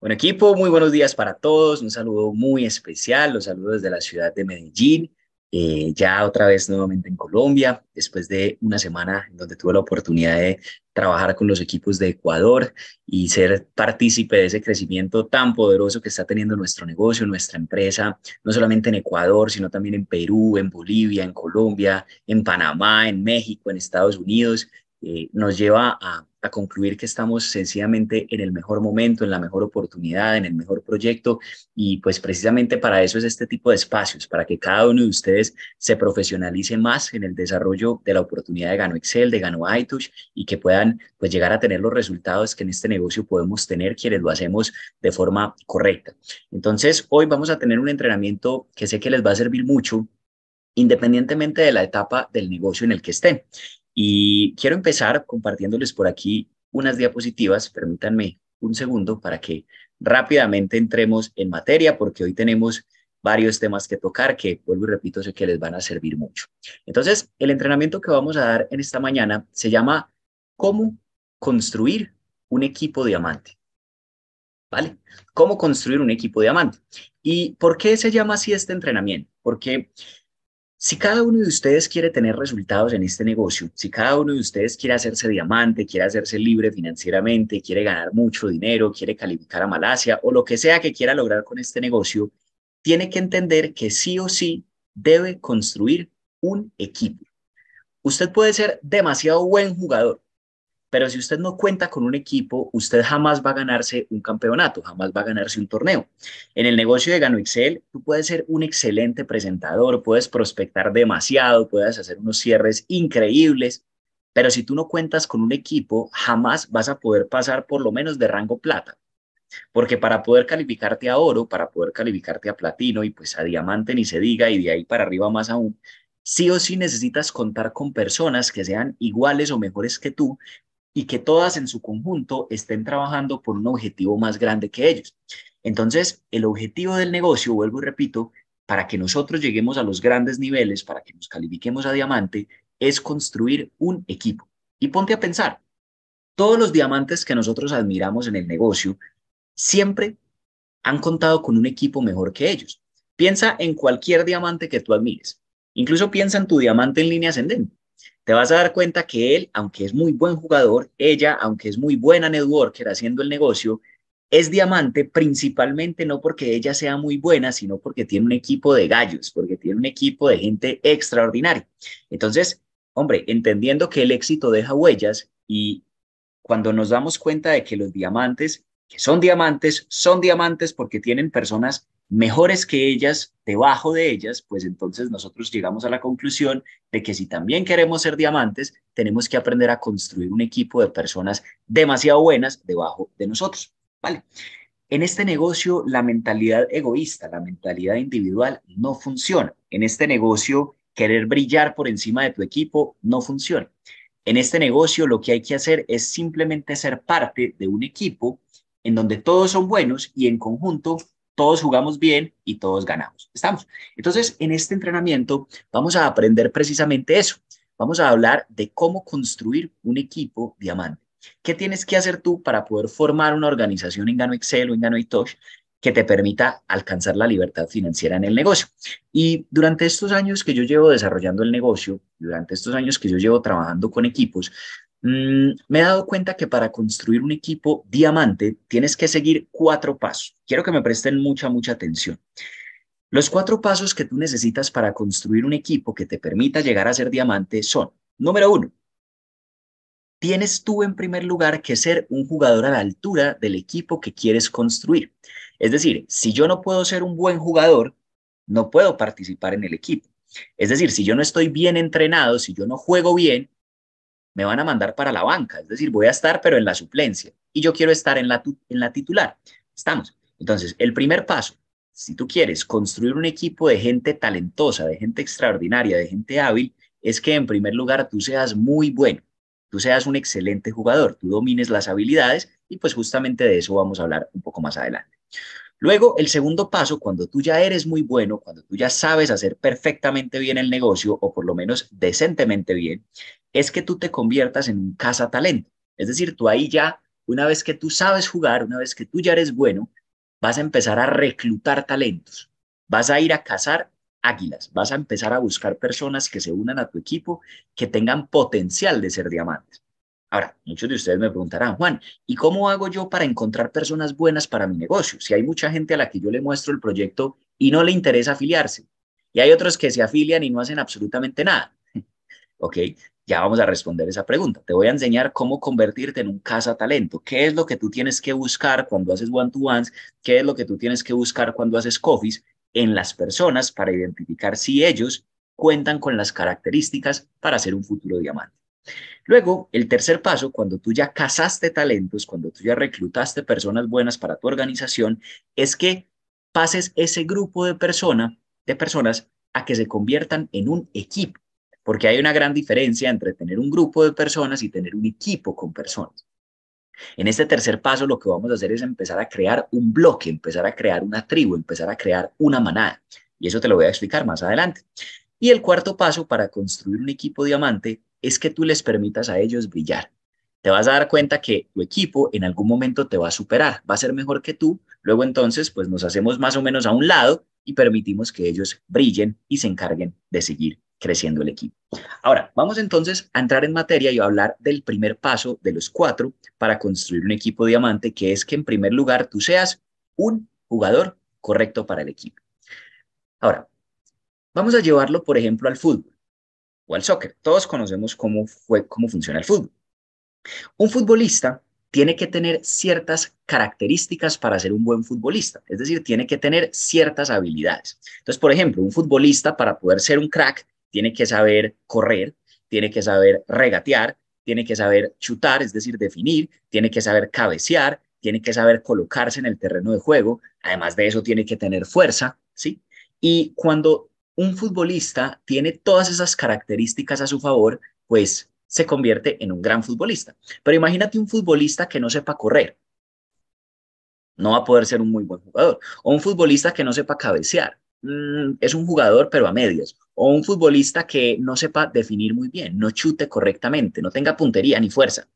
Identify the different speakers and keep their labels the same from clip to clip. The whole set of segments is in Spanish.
Speaker 1: Bueno equipo, muy buenos días para todos. Un saludo muy especial, los saludos de la ciudad de Medellín. Eh, ya otra vez nuevamente en Colombia, después de una semana donde tuve la oportunidad de trabajar con los equipos de Ecuador y ser partícipe de ese crecimiento tan poderoso que está teniendo nuestro negocio, nuestra empresa, no solamente en Ecuador, sino también en Perú, en Bolivia, en Colombia, en Panamá, en México, en Estados Unidos eh, nos lleva a, concluir que estamos sencillamente en el mejor momento, en la mejor oportunidad, en el mejor proyecto y pues precisamente para eso es este tipo de espacios, para que cada uno de ustedes se profesionalice más en el desarrollo de la oportunidad de Gano Excel, de Gano iTouch y que puedan pues llegar a tener los resultados que en este negocio podemos tener quienes lo hacemos de forma correcta. Entonces hoy vamos a tener un entrenamiento que sé que les va a servir mucho independientemente de la etapa del negocio en el que estén. Y quiero empezar compartiéndoles por aquí unas diapositivas, permítanme un segundo para que rápidamente entremos en materia, porque hoy tenemos varios temas que tocar que, vuelvo y repito, sé que les van a servir mucho. Entonces, el entrenamiento que vamos a dar en esta mañana se llama ¿Cómo construir un equipo diamante? ¿Vale? ¿Cómo construir un equipo diamante? ¿Y por qué se llama así este entrenamiento? Porque si cada uno de ustedes quiere tener resultados en este negocio, si cada uno de ustedes quiere hacerse diamante, quiere hacerse libre financieramente, quiere ganar mucho dinero, quiere calificar a Malasia o lo que sea que quiera lograr con este negocio, tiene que entender que sí o sí debe construir un equipo. Usted puede ser demasiado buen jugador, pero si usted no cuenta con un equipo, usted jamás va a ganarse un campeonato, jamás va a ganarse un torneo. En el negocio de Gano Excel, tú puedes ser un excelente presentador, puedes prospectar demasiado, puedes hacer unos cierres increíbles, pero si tú no cuentas con un equipo, jamás vas a poder pasar por lo menos de rango plata. Porque para poder calificarte a oro, para poder calificarte a platino y pues a diamante ni se diga y de ahí para arriba más aún, sí o sí necesitas contar con personas que sean iguales o mejores que tú y que todas en su conjunto estén trabajando por un objetivo más grande que ellos. Entonces, el objetivo del negocio, vuelvo y repito, para que nosotros lleguemos a los grandes niveles, para que nos califiquemos a diamante, es construir un equipo. Y ponte a pensar, todos los diamantes que nosotros admiramos en el negocio siempre han contado con un equipo mejor que ellos. Piensa en cualquier diamante que tú admires. Incluso piensa en tu diamante en línea ascendente te vas a dar cuenta que él, aunque es muy buen jugador, ella, aunque es muy buena networker haciendo el negocio, es diamante principalmente no porque ella sea muy buena, sino porque tiene un equipo de gallos, porque tiene un equipo de gente extraordinaria. Entonces, hombre, entendiendo que el éxito deja huellas y cuando nos damos cuenta de que los diamantes, que son diamantes, son diamantes porque tienen personas mejores que ellas, debajo de ellas, pues entonces nosotros llegamos a la conclusión de que si también queremos ser diamantes, tenemos que aprender a construir un equipo de personas demasiado buenas debajo de nosotros. ¿Vale? En este negocio, la mentalidad egoísta, la mentalidad individual no funciona. En este negocio, querer brillar por encima de tu equipo no funciona. En este negocio, lo que hay que hacer es simplemente ser parte de un equipo en donde todos son buenos y en conjunto todos jugamos bien y todos ganamos. ¿Estamos? Entonces, en este entrenamiento vamos a aprender precisamente eso. Vamos a hablar de cómo construir un equipo diamante. ¿Qué tienes que hacer tú para poder formar una organización en Gano Excel o en Gano Itosh que te permita alcanzar la libertad financiera en el negocio? Y durante estos años que yo llevo desarrollando el negocio, durante estos años que yo llevo trabajando con equipos, Mm, me he dado cuenta que para construir un equipo diamante tienes que seguir cuatro pasos. Quiero que me presten mucha, mucha atención. Los cuatro pasos que tú necesitas para construir un equipo que te permita llegar a ser diamante son, número uno, tienes tú en primer lugar que ser un jugador a la altura del equipo que quieres construir. Es decir, si yo no puedo ser un buen jugador, no puedo participar en el equipo. Es decir, si yo no estoy bien entrenado, si yo no juego bien, me van a mandar para la banca, es decir, voy a estar pero en la suplencia y yo quiero estar en la, en la titular. Estamos. Entonces, el primer paso, si tú quieres construir un equipo de gente talentosa, de gente extraordinaria, de gente hábil, es que en primer lugar tú seas muy bueno, tú seas un excelente jugador, tú domines las habilidades y pues justamente de eso vamos a hablar un poco más adelante. Luego, el segundo paso, cuando tú ya eres muy bueno, cuando tú ya sabes hacer perfectamente bien el negocio, o por lo menos decentemente bien, es que tú te conviertas en un talento. Es decir, tú ahí ya, una vez que tú sabes jugar, una vez que tú ya eres bueno, vas a empezar a reclutar talentos. Vas a ir a cazar águilas, vas a empezar a buscar personas que se unan a tu equipo, que tengan potencial de ser diamantes. Ahora, muchos de ustedes me preguntarán, Juan, ¿y cómo hago yo para encontrar personas buenas para mi negocio? Si hay mucha gente a la que yo le muestro el proyecto y no le interesa afiliarse. Y hay otros que se afilian y no hacen absolutamente nada. ok, ya vamos a responder esa pregunta. Te voy a enseñar cómo convertirte en un talento. ¿Qué es lo que tú tienes que buscar cuando haces one-to-ones? ¿Qué es lo que tú tienes que buscar cuando haces coffees en las personas para identificar si ellos cuentan con las características para ser un futuro diamante? Luego, el tercer paso, cuando tú ya casaste talentos, cuando tú ya reclutaste personas buenas para tu organización, es que pases ese grupo de, de personas a que se conviertan en un equipo, porque hay una gran diferencia entre tener un grupo de personas y tener un equipo con personas. En este tercer paso lo que vamos a hacer es empezar a crear un bloque, empezar a crear una tribu, empezar a crear una manada. Y eso te lo voy a explicar más adelante. Y el cuarto paso para construir un equipo diamante es que tú les permitas a ellos brillar. Te vas a dar cuenta que tu equipo en algún momento te va a superar, va a ser mejor que tú. Luego entonces, pues nos hacemos más o menos a un lado y permitimos que ellos brillen y se encarguen de seguir creciendo el equipo. Ahora, vamos entonces a entrar en materia y a hablar del primer paso de los cuatro para construir un equipo diamante, que es que en primer lugar tú seas un jugador correcto para el equipo. Ahora, vamos a llevarlo, por ejemplo, al fútbol o al soccer. Todos conocemos cómo, fue, cómo funciona el fútbol. Un futbolista tiene que tener ciertas características para ser un buen futbolista, es decir, tiene que tener ciertas habilidades. Entonces, por ejemplo, un futbolista para poder ser un crack tiene que saber correr, tiene que saber regatear, tiene que saber chutar, es decir, definir, tiene que saber cabecear, tiene que saber colocarse en el terreno de juego, además de eso tiene que tener fuerza, ¿sí? Y cuando un futbolista tiene todas esas características a su favor, pues se convierte en un gran futbolista. Pero imagínate un futbolista que no sepa correr. No va a poder ser un muy buen jugador. O un futbolista que no sepa cabecear. Mm, es un jugador, pero a medios. O un futbolista que no sepa definir muy bien, no chute correctamente, no tenga puntería ni fuerza.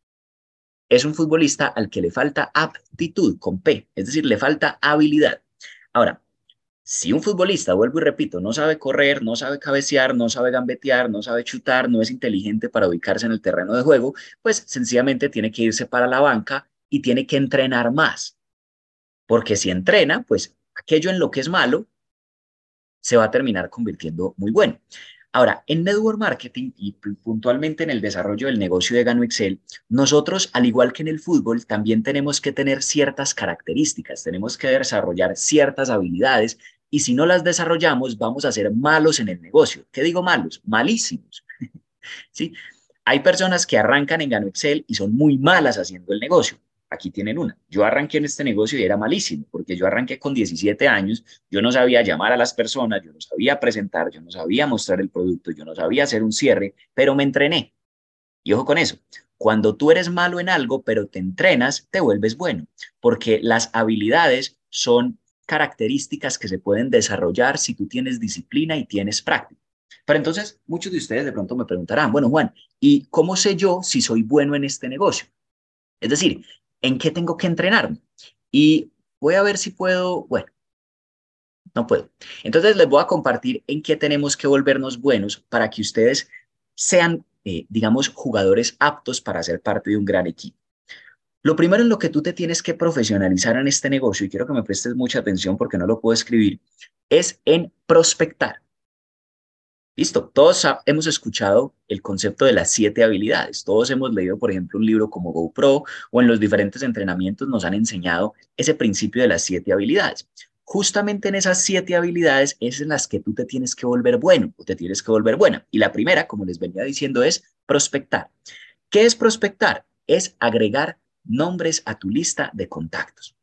Speaker 1: Es un futbolista al que le falta aptitud con P, es decir, le falta habilidad. Ahora, si un futbolista, vuelvo y repito, no sabe correr, no sabe cabecear, no sabe gambetear, no sabe chutar, no es inteligente para ubicarse en el terreno de juego, pues sencillamente tiene que irse para la banca y tiene que entrenar más. Porque si entrena, pues aquello en lo que es malo se va a terminar convirtiendo muy bueno. Ahora, en Network Marketing y puntualmente en el desarrollo del negocio de Gano Excel, nosotros, al igual que en el fútbol, también tenemos que tener ciertas características, tenemos que desarrollar ciertas habilidades y si no las desarrollamos, vamos a ser malos en el negocio. ¿Qué digo malos? Malísimos. ¿Sí? Hay personas que arrancan en Gano Excel y son muy malas haciendo el negocio aquí tienen una. Yo arranqué en este negocio y era malísimo, porque yo arranqué con 17 años, yo no sabía llamar a las personas, yo no sabía presentar, yo no sabía mostrar el producto, yo no sabía hacer un cierre, pero me entrené. Y ojo con eso, cuando tú eres malo en algo, pero te entrenas, te vuelves bueno, porque las habilidades son características que se pueden desarrollar si tú tienes disciplina y tienes práctica. Pero entonces, muchos de ustedes de pronto me preguntarán, bueno, Juan, ¿y cómo sé yo si soy bueno en este negocio? Es decir, en qué tengo que entrenarme. Y voy a ver si puedo, bueno, no puedo. Entonces les voy a compartir en qué tenemos que volvernos buenos para que ustedes sean, eh, digamos, jugadores aptos para ser parte de un gran equipo. Lo primero en lo que tú te tienes que profesionalizar en este negocio, y quiero que me prestes mucha atención porque no lo puedo escribir, es en prospectar. Listo, todos hemos escuchado el concepto de las siete habilidades, todos hemos leído, por ejemplo, un libro como GoPro o en los diferentes entrenamientos nos han enseñado ese principio de las siete habilidades. Justamente en esas siete habilidades es en las que tú te tienes que volver bueno o te tienes que volver buena. Y la primera, como les venía diciendo, es prospectar. ¿Qué es prospectar? Es agregar nombres a tu lista de contactos.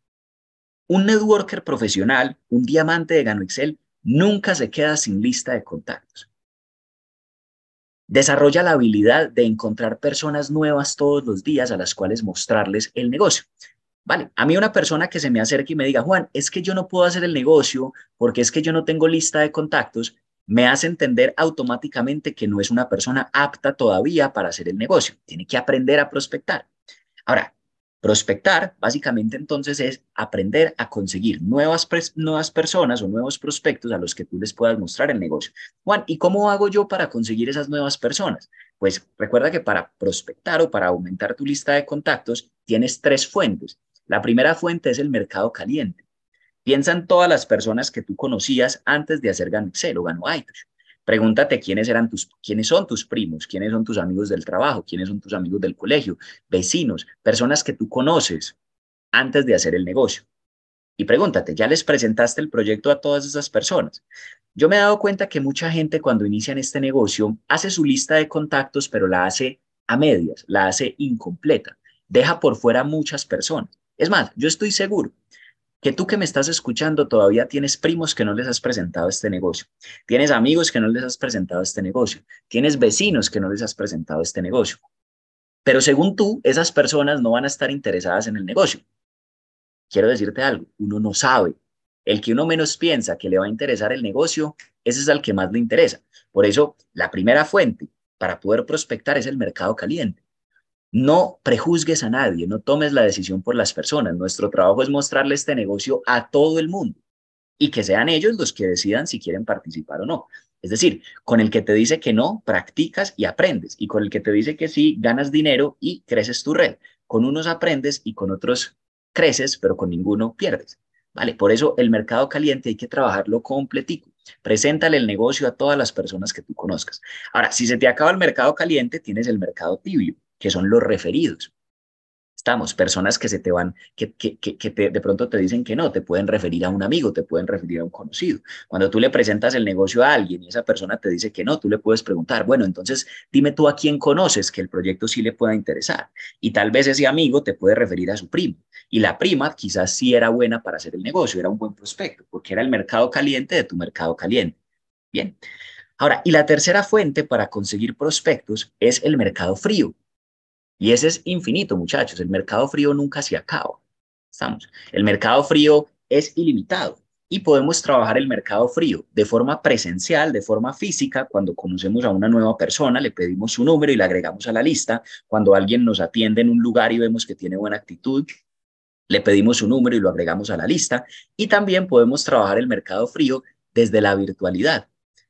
Speaker 1: Un networker profesional, un diamante de Gano Excel, nunca se queda sin lista de contactos. Desarrolla la habilidad de encontrar personas nuevas todos los días a las cuales mostrarles el negocio. Vale, a mí una persona que se me acerque y me diga, Juan, es que yo no puedo hacer el negocio porque es que yo no tengo lista de contactos, me hace entender automáticamente que no es una persona apta todavía para hacer el negocio. Tiene que aprender a prospectar. Ahora, Prospectar, básicamente entonces, es aprender a conseguir nuevas, nuevas personas o nuevos prospectos a los que tú les puedas mostrar el negocio. Juan, ¿y cómo hago yo para conseguir esas nuevas personas? Pues recuerda que para prospectar o para aumentar tu lista de contactos tienes tres fuentes. La primera fuente es el mercado caliente. Piensa en todas las personas que tú conocías antes de hacer Excel o GanoITush. Pregúntate quiénes, eran tus, quiénes son tus primos, quiénes son tus amigos del trabajo, quiénes son tus amigos del colegio, vecinos, personas que tú conoces antes de hacer el negocio. Y pregúntate, ¿ya les presentaste el proyecto a todas esas personas? Yo me he dado cuenta que mucha gente cuando inician este negocio hace su lista de contactos, pero la hace a medias, la hace incompleta, deja por fuera muchas personas. Es más, yo estoy seguro que tú que me estás escuchando todavía tienes primos que no les has presentado este negocio, tienes amigos que no les has presentado este negocio, tienes vecinos que no les has presentado este negocio. Pero según tú, esas personas no van a estar interesadas en el negocio. Quiero decirte algo, uno no sabe. El que uno menos piensa que le va a interesar el negocio, ese es al que más le interesa. Por eso, la primera fuente para poder prospectar es el mercado caliente. No prejuzgues a nadie, no tomes la decisión por las personas. Nuestro trabajo es mostrarle este negocio a todo el mundo y que sean ellos los que decidan si quieren participar o no. Es decir, con el que te dice que no, practicas y aprendes. Y con el que te dice que sí, ganas dinero y creces tu red. Con unos aprendes y con otros creces, pero con ninguno pierdes. ¿Vale? Por eso el mercado caliente hay que trabajarlo completico. Preséntale el negocio a todas las personas que tú conozcas. Ahora, si se te acaba el mercado caliente, tienes el mercado tibio que son los referidos. Estamos, personas que se te van, que, que, de pronto te dicen que no, te pueden referir a un amigo, te pueden referir a un conocido. Cuando tú le presentas el negocio a alguien y esa persona te dice que no, tú le puedes preguntar, bueno, entonces dime tú a quién conoces que el proyecto sí le pueda interesar. Y tal vez ese amigo te puede referir a su primo. Y la prima quizás sí era buena para hacer el negocio, era un buen prospecto, porque era el mercado caliente de tu mercado caliente. Bien. Ahora, y la tercera fuente para conseguir prospectos es el mercado frío y ese es infinito, muchachos. El mercado frío nunca se acaba. Estamos. El mercado frío es ilimitado y podemos trabajar el mercado frío de forma presencial, de forma física, cuando conocemos a una nueva persona, le pedimos su número y le agregamos a la lista, cuando alguien nos atiende en un lugar y vemos que tiene buena actitud, le pedimos su número y lo agregamos a la lista, y también podemos trabajar el mercado frío desde la virtualidad.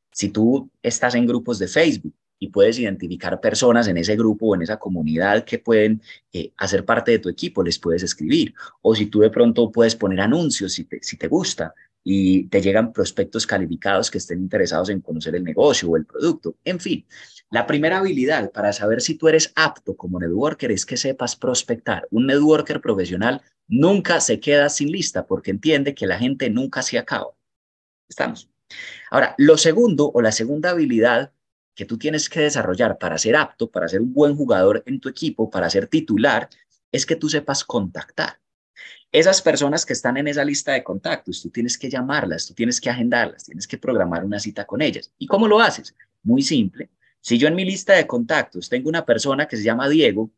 Speaker 1: Si tú estás en grupos de Facebook, y puedes identificar personas en ese grupo o en esa comunidad que pueden eh, hacer parte de tu equipo, les puedes escribir. O si tú de pronto puedes poner anuncios si si te gusta y te llegan prospectos calificados que estén interesados en conocer el negocio o el producto. En fin, la primera habilidad para saber si tú eres apto como networker es que sepas prospectar. Un networker profesional nunca se queda sin lista porque entiende que la gente nunca se acaba. Estamos. Ahora, lo segundo o la segunda habilidad que tú tienes que desarrollar para ser apto, para ser un buen jugador en tu equipo, para ser titular, es que tú sepas contactar. Esas personas que están en esa lista de contactos, tú tienes que llamarlas, tú tienes que agendarlas, tienes que programar una cita con ellas. ¿Y cómo lo haces? Muy simple. Si yo en mi lista de contactos tengo una persona que se llama Diego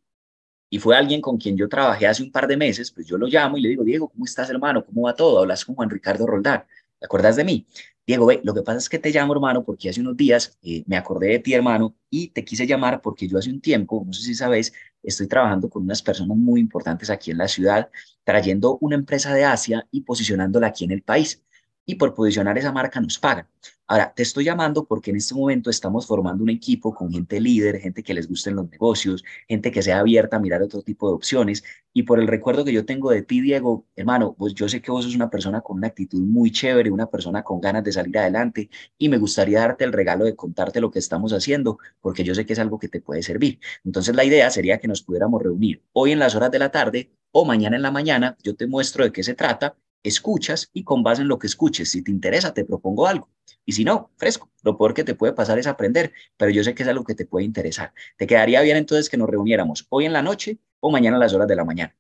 Speaker 1: y fue alguien con quien yo trabajé hace un par de meses, pues yo lo llamo y le digo, Diego, ¿cómo estás hermano? ¿Cómo va todo? Hablas con Juan Ricardo Roldán. ¿Te acuerdas de mí? Diego, ve, lo que pasa es que te llamo, hermano, porque hace unos días eh, me acordé de ti, hermano, y te quise llamar porque yo hace un tiempo, no sé si sabes, estoy trabajando con unas personas muy importantes aquí en la ciudad, trayendo una empresa de Asia y posicionándola aquí en el país y por posicionar esa marca nos pagan. Ahora, te estoy llamando porque en este momento estamos formando un equipo con gente líder, gente que les gusten los negocios, gente que sea abierta a mirar otro tipo de opciones. Y por el recuerdo que yo tengo de ti, Diego, hermano, pues yo sé que vos sos una persona con una actitud muy chévere, una persona con ganas de salir adelante y me gustaría darte el regalo de contarte lo que estamos haciendo porque yo sé que es algo que te puede servir. Entonces la idea sería que nos pudiéramos reunir hoy en las horas de la tarde o mañana en la mañana, yo te muestro de qué se trata escuchas y con base en lo que escuches, si te interesa, te propongo algo. Y si no, fresco, lo peor que te puede pasar es aprender, pero yo sé que es algo que te puede interesar. Te quedaría bien entonces que nos reuniéramos hoy en la noche o mañana a las horas de la mañana.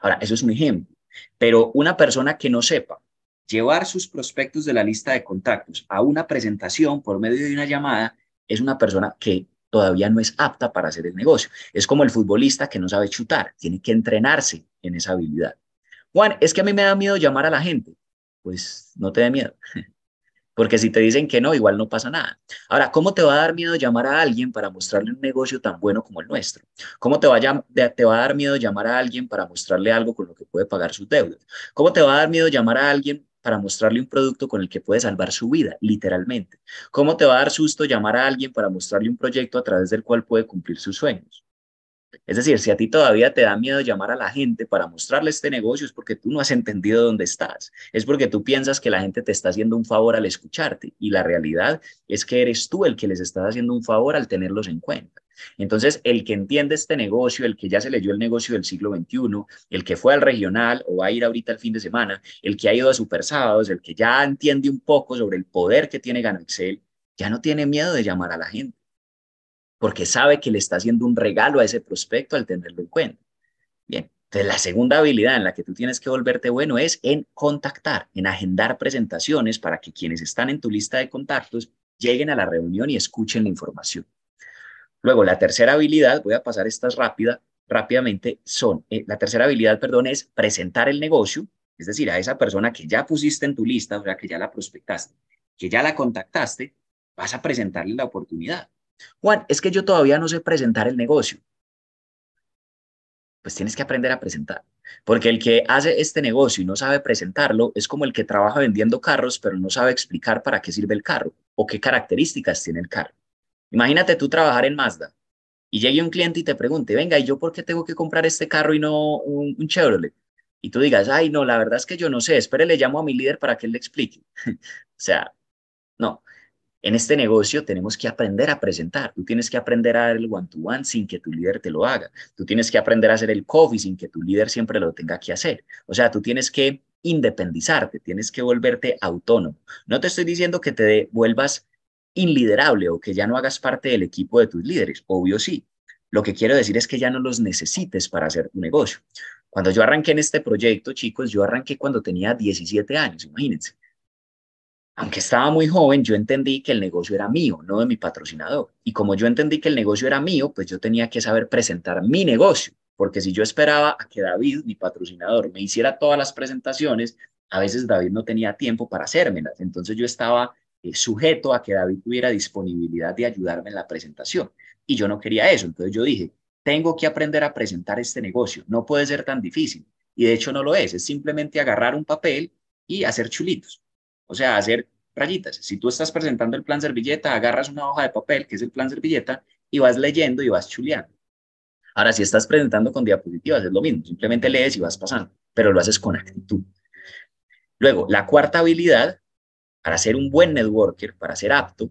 Speaker 1: Ahora, eso es un ejemplo, pero una persona que no sepa llevar sus prospectos de la lista de contactos a una presentación por medio de una llamada es una persona que todavía no es apta para hacer el negocio. Es como el futbolista que no sabe chutar, tiene que entrenarse en esa habilidad. Juan, es que a mí me da miedo llamar a la gente. Pues no te dé miedo, porque si te dicen que no, igual no pasa nada. Ahora, ¿cómo te va a dar miedo llamar a alguien para mostrarle un negocio tan bueno como el nuestro? ¿Cómo te va a, te va a dar miedo llamar a alguien para mostrarle algo con lo que puede pagar sus deudas? ¿Cómo te va a dar miedo llamar a alguien para mostrarle un producto con el que puede salvar su vida, literalmente? ¿Cómo te va a dar susto llamar a alguien para mostrarle un proyecto a través del cual puede cumplir sus sueños? Es decir, si a ti todavía te da miedo llamar a la gente para mostrarle este negocio, es porque tú no has entendido dónde estás. Es porque tú piensas que la gente te está haciendo un favor al escucharte. Y la realidad es que eres tú el que les estás haciendo un favor al tenerlos en cuenta. Entonces, el que entiende este negocio, el que ya se leyó el negocio del siglo XXI, el que fue al regional o va a ir ahorita el fin de semana, el que ha ido a Super Sábados, el que ya entiende un poco sobre el poder que tiene Gano ya no tiene miedo de llamar a la gente porque sabe que le está haciendo un regalo a ese prospecto al tenerlo en cuenta. Bien, entonces la segunda habilidad en la que tú tienes que volverte bueno es en contactar, en agendar presentaciones para que quienes están en tu lista de contactos lleguen a la reunión y escuchen la información. Luego, la tercera habilidad, voy a pasar estas rápida, rápidamente, son, eh, la tercera habilidad, perdón, es presentar el negocio, es decir, a esa persona que ya pusiste en tu lista, o sea, que ya la prospectaste, que ya la contactaste, vas a presentarle la oportunidad. Juan, es que yo todavía no sé presentar el negocio. Pues tienes que aprender a presentar. Porque el que hace este negocio y no sabe presentarlo es como el que trabaja vendiendo carros, pero no sabe explicar para qué sirve el carro o qué características tiene el carro. Imagínate tú trabajar en Mazda y llegue un cliente y te pregunte, venga, ¿y yo por qué tengo que comprar este carro y no un, Chevrolet? Y tú digas, ay, no, la verdad es que yo no sé, espere, le llamo a mi líder para que él le explique. o sea, no. En este negocio tenemos que aprender a presentar. Tú tienes que aprender a dar el one-to-one sin que tu líder te lo haga. Tú tienes que aprender a hacer el coffee sin que tu líder siempre lo tenga que hacer. O sea, tú tienes que independizarte, tienes que volverte autónomo. No te estoy diciendo que te vuelvas inliderable o que ya no hagas parte del equipo de tus líderes. Obvio sí. Lo que quiero decir es que ya no los necesites para hacer un negocio. Cuando yo arranqué en este proyecto, chicos, yo arranqué cuando tenía 17 años, imagínense aunque estaba muy joven, yo entendí que el negocio era mío, no de mi patrocinador. Y como yo entendí que el negocio era mío, pues yo tenía que saber presentar mi negocio, porque si yo esperaba a que David, mi patrocinador, me hiciera todas las presentaciones, a veces David no tenía tiempo para hacérmelas. Entonces yo estaba eh, sujeto a que David tuviera disponibilidad de ayudarme en la presentación. Y yo no quería eso. Entonces yo dije, tengo que aprender a presentar este negocio. No puede ser tan difícil. Y de hecho no lo es. Es simplemente agarrar un papel y hacer chulitos. O sea, hacer rayitas. Si tú estás presentando el plan servilleta, agarras una hoja de papel, que es el plan servilleta, y vas leyendo y vas chuleando. Ahora, si estás presentando con diapositivas, es lo mismo, simplemente lees y vas pasando, pero lo haces con actitud. Luego, la cuarta habilidad para ser un buen networker, para ser apto,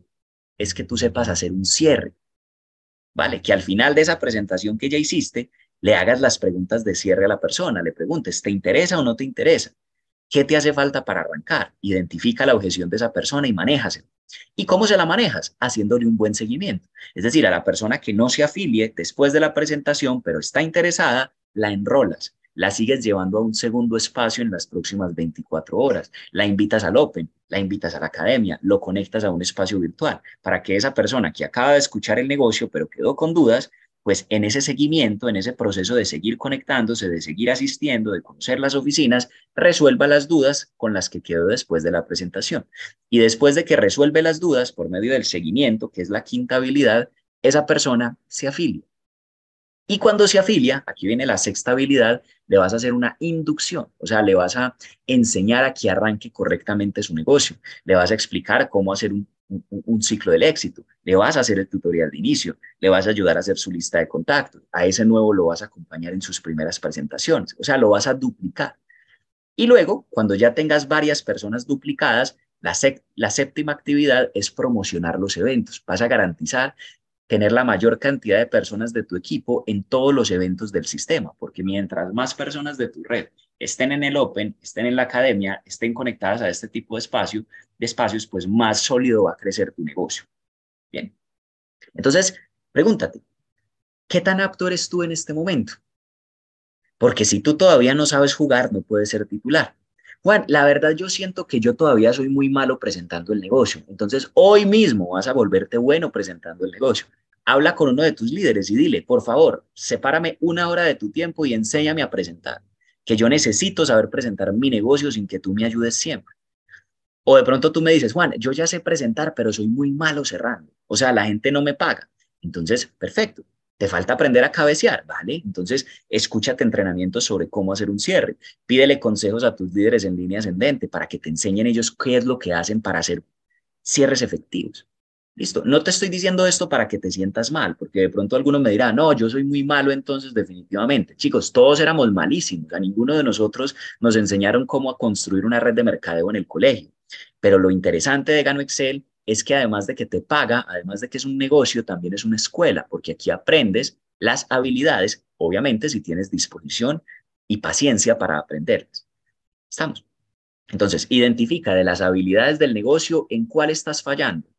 Speaker 1: es que tú sepas hacer un cierre. ¿Vale? Que al final de esa presentación que ya hiciste, le hagas las preguntas de cierre a la persona, le preguntes, ¿te interesa o no te interesa? ¿Qué te hace falta para arrancar? Identifica la objeción de esa persona y manéjasela. ¿Y cómo se la manejas? Haciéndole un buen seguimiento. Es decir, a la persona que no se afilie después de la presentación, pero está interesada, la enrolas, la sigues llevando a un segundo espacio en las próximas 24 horas, la invitas al Open, la invitas a la academia, lo conectas a un espacio virtual para que esa persona que acaba de escuchar el negocio, pero quedó con dudas, pues en ese seguimiento, en ese proceso de seguir conectándose, de seguir asistiendo, de conocer las oficinas, resuelva las dudas con las que quedó después de la presentación. Y después de que resuelve las dudas por medio del seguimiento, que es la quinta habilidad, esa persona se afilia. Y cuando se afilia, aquí viene la sexta habilidad, le vas a hacer una inducción, o sea, le vas a enseñar a que arranque correctamente su negocio, le vas a explicar cómo hacer un un, ciclo del éxito. Le vas a hacer el tutorial de inicio, le vas a ayudar a hacer su lista de contactos, a ese nuevo lo vas a acompañar en sus primeras presentaciones, o sea, lo vas a duplicar. Y luego, cuando ya tengas varias personas duplicadas, la, la séptima actividad es promocionar los eventos. Vas a garantizar tener la mayor cantidad de personas de tu equipo en todos los eventos del sistema, porque mientras más personas de tu red estén en el Open, estén en la academia, estén conectadas a este tipo de, espacio, de espacios, pues más sólido va a crecer tu negocio. Bien. Entonces, pregúntate, ¿qué tan apto eres tú en este momento? Porque si tú todavía no sabes jugar, no puedes ser titular. Juan, la verdad yo siento que yo todavía soy muy malo presentando el negocio. Entonces, hoy mismo vas a volverte bueno presentando el negocio. Habla con uno de tus líderes y dile, por favor, sepárame una hora de tu tiempo y enséñame a presentar que yo necesito saber presentar mi negocio sin que tú me ayudes siempre. O de pronto tú me dices, Juan, yo ya sé presentar, pero soy muy malo cerrando. O sea, la gente no me paga. Entonces, perfecto. Te falta aprender a cabecear, ¿vale? Entonces, escúchate entrenamientos sobre cómo hacer un cierre. Pídele consejos a tus líderes en línea ascendente para que te enseñen ellos qué es lo que hacen para hacer cierres efectivos. Listo, no te estoy diciendo esto para que te sientas mal, porque de pronto algunos me dirán, no, yo soy muy malo entonces definitivamente. Chicos, todos éramos malísimos, a ninguno de nosotros nos enseñaron cómo a construir una red de mercadeo en el colegio. Pero lo interesante de Gano Excel es que además de que te paga, además de que es un negocio, también es una escuela, porque aquí aprendes las habilidades, obviamente si tienes disposición y paciencia para aprenderlas. ¿Estamos? Entonces, identifica de las habilidades del negocio en cuál estás fallando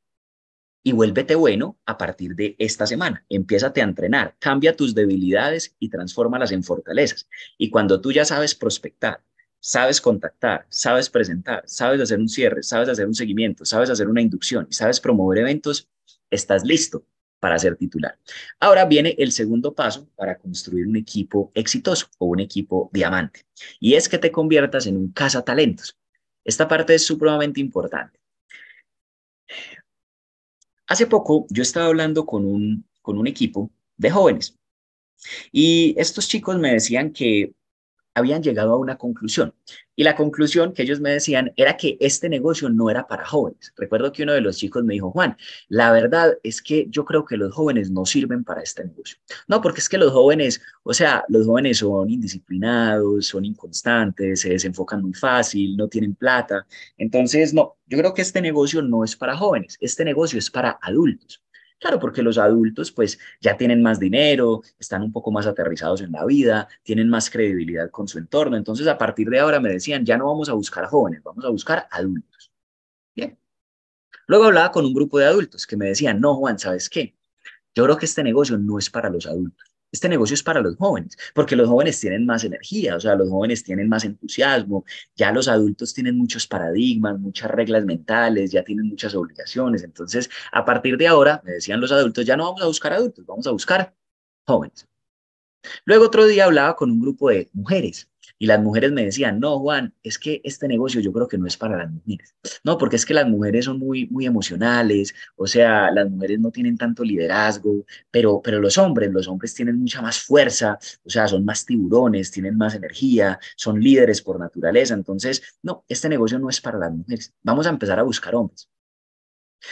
Speaker 1: y vuélvete bueno a partir de esta semana. Empieza a entrenar, cambia tus debilidades y transfórmalas en fortalezas. Y cuando tú ya sabes prospectar, sabes contactar, sabes presentar, sabes hacer un cierre, sabes hacer un seguimiento, sabes hacer una inducción y sabes promover eventos, estás listo para ser titular. Ahora viene el segundo paso para construir un equipo exitoso o un equipo diamante, y es que te conviertas en un cazatalentos. Esta parte es supremamente importante. Hace poco yo estaba hablando con un, con un equipo de jóvenes y estos chicos me decían que habían llegado a una conclusión. Y la conclusión que ellos me decían era que este negocio no era para jóvenes. Recuerdo que uno de los chicos me dijo, Juan, la verdad es que yo creo que los jóvenes no sirven para este negocio. No, porque es que los jóvenes, o sea, los jóvenes son indisciplinados, son inconstantes, se desenfocan muy fácil, no tienen plata. Entonces, no, yo creo que este negocio no es para jóvenes, este negocio es para adultos. Claro, porque los adultos pues ya tienen más dinero, están un poco más aterrizados en la vida, tienen más credibilidad con su entorno. Entonces, a partir de ahora me decían, ya no vamos a buscar jóvenes, vamos a buscar adultos. Bien. Luego hablaba con un grupo de adultos que me decían, no, Juan, ¿sabes qué? Yo creo que este negocio no es para los adultos este negocio es para los jóvenes, porque los jóvenes tienen más energía, o sea, los jóvenes tienen más entusiasmo, ya los adultos tienen muchos paradigmas, muchas reglas mentales, ya tienen muchas obligaciones. Entonces, a partir de ahora, me decían los adultos, ya no vamos a buscar adultos, vamos a buscar jóvenes. Luego otro día hablaba con un grupo de mujeres y las mujeres me decían, no, Juan, es que este negocio yo creo que no es para las mujeres. No, porque es que las mujeres son muy, muy emocionales, o sea, las mujeres no tienen tanto liderazgo, pero, pero los hombres, los hombres tienen mucha más fuerza, o sea, son más tiburones, tienen más energía, son líderes por naturaleza. Entonces, no, este negocio no es para las mujeres. Vamos a empezar a buscar hombres.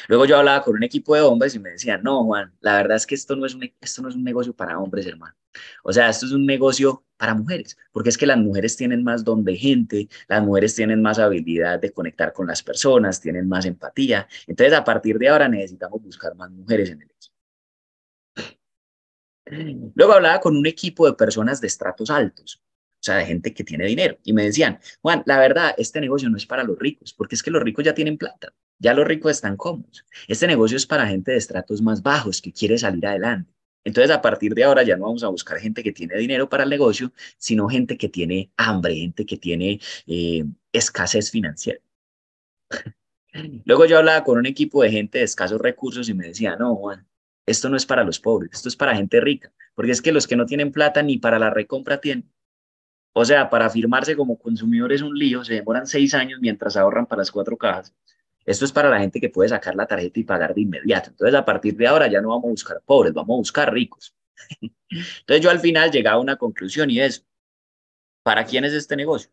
Speaker 1: Luego yo hablaba con un equipo de hombres y me decían, no, Juan, la verdad es que esto no es un, e-, esto no es un negocio para hombres, hermano. O sea, esto es un negocio para mujeres, porque es que las mujeres tienen más don de gente, las mujeres tienen más habilidad de conectar con las personas, tienen más empatía. Entonces, a partir de ahora necesitamos buscar más mujeres en el equipo. Luego hablaba con un equipo de personas de estratos altos, o sea, de gente que tiene dinero, y me decían, Juan, la verdad, este negocio no es para los ricos, porque es que los ricos ya tienen plata. Ya los ricos están cómodos. Este negocio es para gente de estratos más bajos que quiere salir adelante. Entonces, a partir de ahora ya no vamos a buscar gente que tiene dinero para el negocio, sino gente que tiene hambre, gente que tiene eh, escasez financiera. Luego yo hablaba con un equipo de gente de escasos recursos y me decía, no, Juan, esto no es para los pobres, esto es para gente rica, porque es que los que no tienen plata ni para la recompra tienen. O sea, para firmarse como consumidor es un lío, se demoran seis años mientras ahorran para las cuatro cajas. Esto es para la gente que puede sacar la tarjeta y pagar de inmediato. Entonces, a partir de ahora ya no vamos a buscar pobres, vamos a buscar ricos. Entonces, yo al final llegaba a una conclusión y es, ¿para quién es este negocio?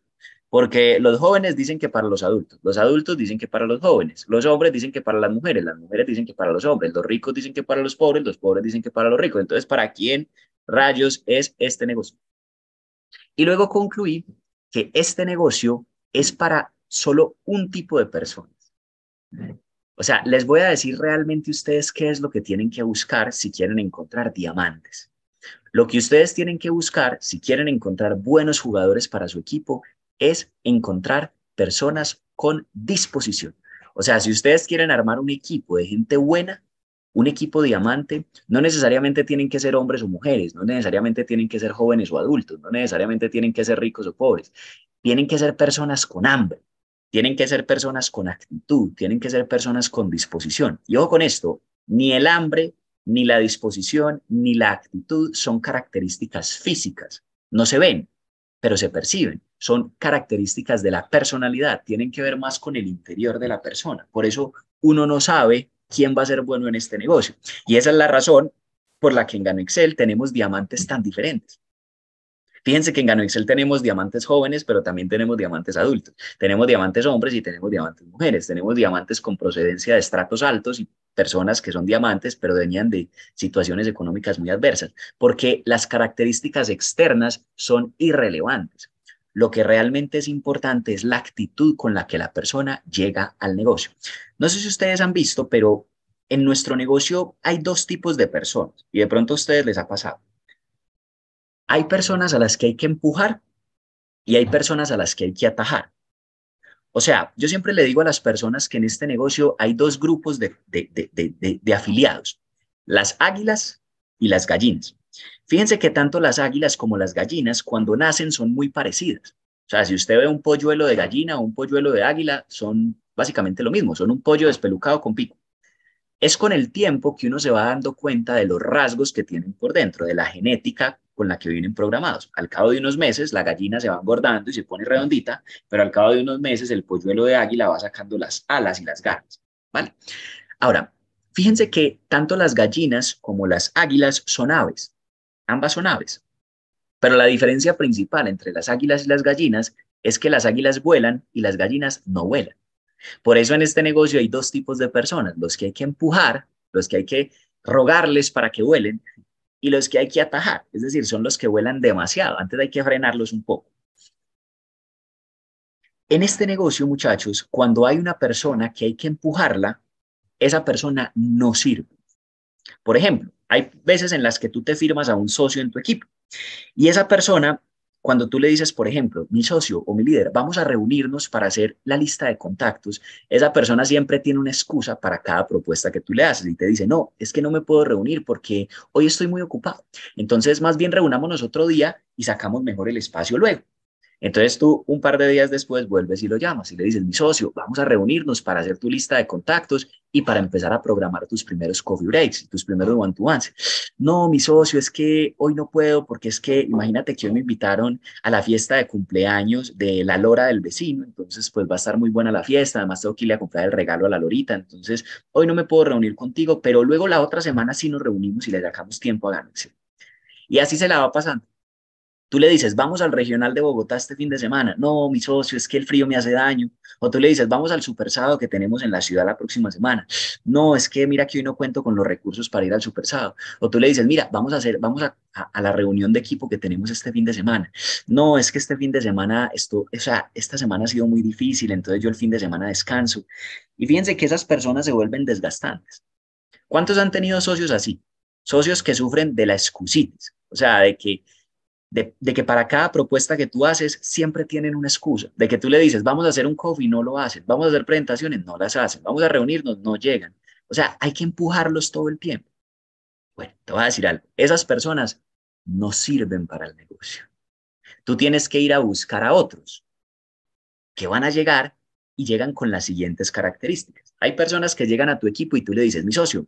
Speaker 1: Porque los jóvenes dicen que para los adultos, los adultos dicen que para los jóvenes, los hombres dicen que para las mujeres, las mujeres dicen que para los hombres, los ricos dicen que para los pobres, los pobres dicen que para los ricos. Entonces, ¿para quién rayos es este negocio? Y luego concluí que este negocio es para solo un tipo de persona o sea, les voy a decir realmente ustedes qué es lo que tienen que buscar si quieren encontrar diamantes. Lo que ustedes tienen que buscar si quieren encontrar buenos jugadores para su equipo es encontrar personas con disposición. O sea, si ustedes quieren armar un equipo de gente buena, un equipo diamante, no necesariamente tienen que ser hombres o mujeres, no necesariamente tienen que ser jóvenes o adultos, no necesariamente tienen que ser ricos o pobres, tienen que ser personas con hambre, tienen que ser personas con actitud, tienen que ser personas con disposición. Y ojo con esto, ni el hambre, ni la disposición, ni la actitud son características físicas. No se ven, pero se perciben. Son características de la personalidad, tienen que ver más con el interior de la persona. Por eso uno no sabe quién va a ser bueno en este negocio. Y esa es la razón por la que en Gano Excel tenemos diamantes tan diferentes. Fíjense que en Excel tenemos diamantes jóvenes, pero también tenemos diamantes adultos. Tenemos diamantes hombres y tenemos diamantes mujeres. Tenemos diamantes con procedencia de estratos altos y personas que son diamantes, pero venían de situaciones económicas muy adversas, porque las características externas son irrelevantes. Lo que realmente es importante es la actitud con la que la persona llega al negocio. No sé si ustedes han visto, pero en nuestro negocio hay dos tipos de personas y de pronto a ustedes les ha pasado. Hay personas a las que hay que empujar y hay personas a las que hay que atajar. O sea, yo siempre le digo a las personas que en este negocio hay dos grupos de, afiliados, las águilas y las gallinas. Fíjense que tanto las águilas como las gallinas cuando nacen son muy parecidas. O sea, si usted ve un polluelo de gallina o un polluelo de águila, son básicamente lo mismo, son un pollo despelucado con pico. Es con el tiempo que uno se va dando cuenta de los rasgos que tienen por dentro, de la genética con la que vienen programados. Al cabo de unos meses, la gallina se va engordando y se pone redondita, pero al cabo de unos meses, el polluelo de águila va sacando las alas y las garras. ¿Vale? Ahora, fíjense que tanto las gallinas como las águilas son aves. Ambas son aves. Pero la diferencia principal entre las águilas y las gallinas es que las águilas vuelan y las gallinas no vuelan. Por eso en este negocio hay dos tipos de personas, los que hay que empujar, los que hay que rogarles para que vuelen, y los que hay que atajar, es decir, son los que vuelan demasiado, antes hay que frenarlos un poco. En este negocio, muchachos, cuando hay una persona que hay que empujarla, esa persona no sirve. Por ejemplo, hay veces en las que tú te firmas a un socio en tu equipo y esa persona cuando tú le dices, por ejemplo, mi socio o mi líder, vamos a reunirnos para hacer la lista de contactos, esa persona siempre tiene una excusa para cada propuesta que tú le haces y te dice, no, es que no me puedo reunir porque hoy estoy muy ocupado. Entonces, más bien reunámonos otro día y sacamos mejor el espacio luego. Entonces tú un par de días después vuelves y lo llamas y le dices, mi socio, vamos a reunirnos para hacer tu lista de contactos y para empezar a programar tus primeros coffee breaks, tus primeros one-to-ones. No, mi socio, es que hoy no puedo porque es que imagínate que hoy me invitaron a la fiesta de cumpleaños de la lora del vecino, entonces pues va a estar muy buena la fiesta, además tengo que irle a comprar el regalo a la lorita, entonces hoy no me puedo reunir contigo, pero luego la otra semana sí nos reunimos y le sacamos tiempo a ganarse. Y así se la va pasando. Tú le dices, vamos al regional de Bogotá este fin de semana. No, mi socio, es que el frío me hace daño. O tú le dices, vamos al super sábado que tenemos en la ciudad la próxima semana. No, es que mira que hoy no cuento con los recursos para ir al super sábado. O tú le dices, mira, vamos a hacer, vamos a, la reunión de equipo que tenemos este fin de semana. No, es que este fin de semana, esto, o sea, esta semana ha sido muy difícil, entonces yo el fin de semana descanso. Y fíjense que esas personas se vuelven desgastantes. ¿Cuántos han tenido socios así? Socios que sufren de la excusitis, o sea, de que de, que para cada propuesta que tú haces siempre tienen una excusa, de que tú le dices, vamos a hacer un coffee, no lo hacen, vamos a hacer presentaciones, no las hacen, vamos a reunirnos, no llegan. O sea, hay que empujarlos todo el tiempo. Bueno, te voy a decir algo, esas personas no sirven para el negocio. Tú tienes que ir a buscar a otros que van a llegar y llegan con las siguientes características. Hay personas que llegan a tu equipo y tú le dices, mi socio,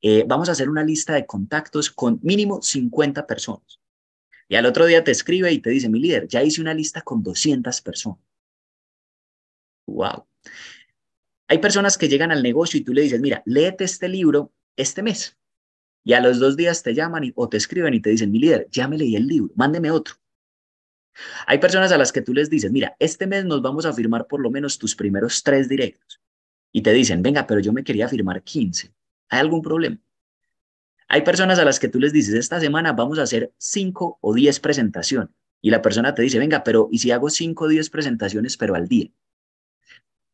Speaker 1: eh, vamos a hacer una lista de contactos con mínimo 50 personas. Y al otro día te escribe y te dice, mi líder, ya hice una lista con 200 personas. Wow. Hay personas que llegan al negocio y tú le dices, mira, léete este libro este mes. Y a los dos días te llaman o te escriben y te dicen, mi líder, ya me leí el libro, mándeme otro. Hay personas a las que tú les dices, mira, este mes nos vamos a firmar por lo menos tus primeros tres directos. Y te dicen, venga, pero yo me quería firmar 15. ¿Hay algún problema? Hay personas a las que tú les dices, esta semana vamos a hacer 5 o 10 presentaciones. Y la persona te dice, venga, pero ¿y si hago 5 o 10 presentaciones, pero al día?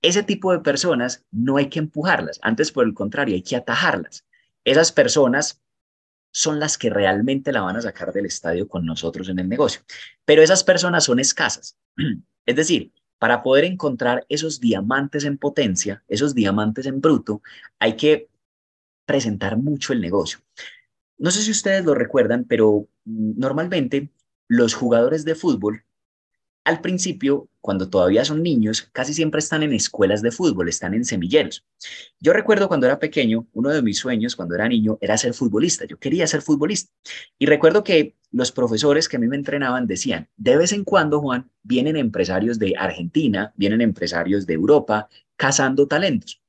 Speaker 1: Ese tipo de personas no hay que empujarlas, antes por el contrario, hay que atajarlas. Esas personas son las que realmente la van a sacar del estadio con nosotros en el negocio. Pero esas personas son escasas. Es decir, para poder encontrar esos diamantes en potencia, esos diamantes en bruto, hay que presentar mucho el negocio. No sé si ustedes lo recuerdan, pero mm, normalmente los jugadores de fútbol, al principio, cuando todavía son niños, casi siempre están en escuelas de fútbol, están en semilleros. Yo recuerdo cuando era pequeño, uno de mis sueños cuando era niño era ser futbolista, yo quería ser futbolista. Y recuerdo que los profesores que a mí me entrenaban decían, de vez en cuando, Juan, vienen empresarios de Argentina, vienen empresarios de Europa cazando talentos.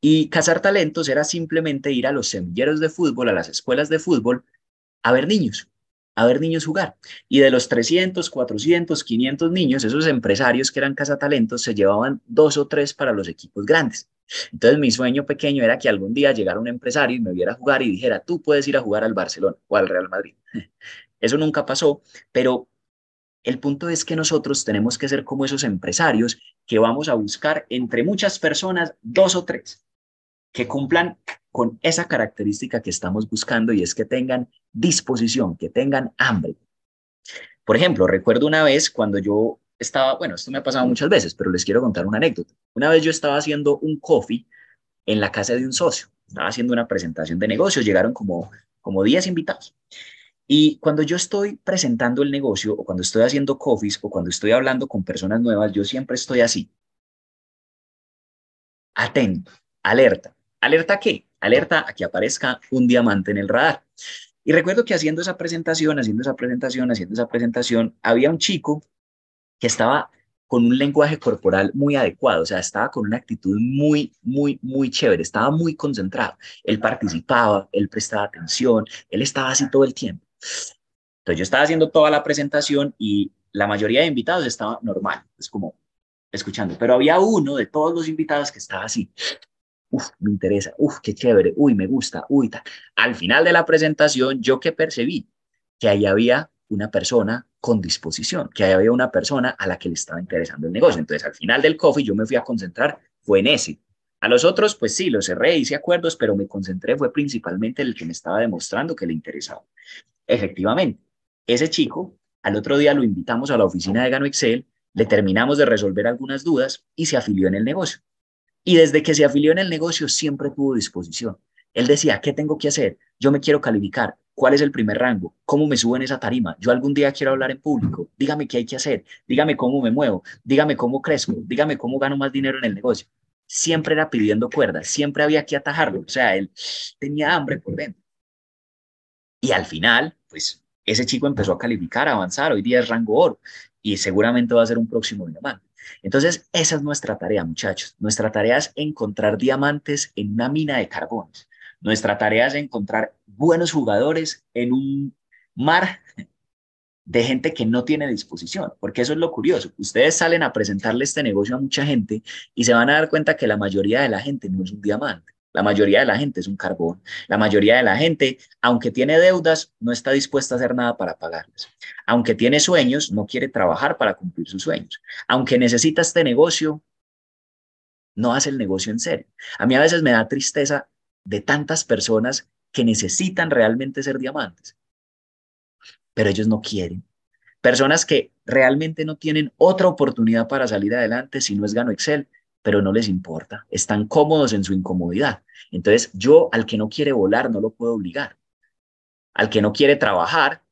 Speaker 1: Y cazar talentos era simplemente ir a los semilleros de fútbol, a las escuelas de fútbol, a ver niños, a ver niños jugar. Y de los 300, 400, 500 niños, esos empresarios que eran cazatalentos se llevaban dos o tres para los equipos grandes. Entonces mi sueño pequeño era que algún día llegara un empresario y me viera jugar y dijera, tú puedes ir a jugar al Barcelona o al Real Madrid. Eso nunca pasó, pero el punto es que nosotros tenemos que ser como esos empresarios que vamos a buscar entre muchas personas dos o tres que cumplan con esa característica que estamos buscando y es que tengan disposición, que tengan hambre. Por ejemplo, recuerdo una vez cuando yo estaba, bueno, esto me ha pasado muchas veces, pero les quiero contar una anécdota. Una vez yo estaba haciendo un coffee en la casa de un socio, estaba haciendo una presentación de negocios, llegaron como, como 10 invitados. Y cuando yo estoy presentando el negocio o cuando estoy haciendo coffees o cuando estoy hablando con personas nuevas, yo siempre estoy así. Atento, alerta, ¿Alerta qué? Alerta a que aparezca un diamante en el radar. Y recuerdo que haciendo esa presentación, haciendo esa presentación, haciendo esa presentación, había un chico que estaba con un lenguaje corporal muy adecuado, o sea, estaba con una actitud muy, muy, muy chévere, estaba muy concentrado. Él participaba, él prestaba atención, él estaba así todo el tiempo. Entonces yo estaba haciendo toda la presentación y la mayoría de invitados estaba normal, es como escuchando, pero había uno de todos los invitados que estaba así, uf, me interesa, uf, qué chévere, uy, me gusta, uy, Al final de la presentación, yo que percibí que ahí había una persona con disposición, que ahí había una persona a la que le estaba interesando el negocio. Entonces, al final del coffee, yo me fui a concentrar, fue en ese. A los otros, pues sí, los cerré, hice acuerdos, pero me concentré, fue principalmente el que me estaba demostrando que le interesaba. Efectivamente, ese chico, al otro día lo invitamos a la oficina de Gano Excel, le terminamos de resolver algunas dudas y se afilió en el negocio. Y desde que se afilió en el negocio siempre tuvo disposición. Él decía, ¿qué tengo que hacer? Yo me quiero calificar. ¿Cuál es el primer rango? ¿Cómo me subo en esa tarima? Yo algún día quiero hablar en público. Dígame qué hay que hacer. Dígame cómo me muevo. Dígame cómo crezco. Dígame cómo gano más dinero en el negocio. Siempre era pidiendo cuerdas. Siempre había que atajarlo. O sea, él tenía hambre por dentro. Y al final, pues ese chico empezó a calificar, a avanzar. Hoy día es rango oro y seguramente va a ser un próximo diamante. Entonces, esa es nuestra tarea, muchachos. Nuestra tarea es encontrar diamantes en una mina de carbones. Nuestra tarea es encontrar buenos jugadores en un mar de gente que no tiene disposición, porque eso es lo curioso. Ustedes salen a presentarle este negocio a mucha gente y se van a dar cuenta que la mayoría de la gente no es un diamante. La mayoría de la gente es un carbón. La mayoría de la gente, aunque tiene deudas, no está dispuesta a hacer nada para pagarlas. Aunque tiene sueños, no quiere trabajar para cumplir sus sueños. Aunque necesita este negocio, no hace el negocio en serio. A mí a veces me da tristeza de tantas personas que necesitan realmente ser diamantes, pero ellos no quieren. Personas que realmente no tienen otra oportunidad para salir adelante si no es gano Excel, pero no les importa, están cómodos en su incomodidad. Entonces yo al que no quiere volar no lo puedo obligar, al que no quiere trabajar,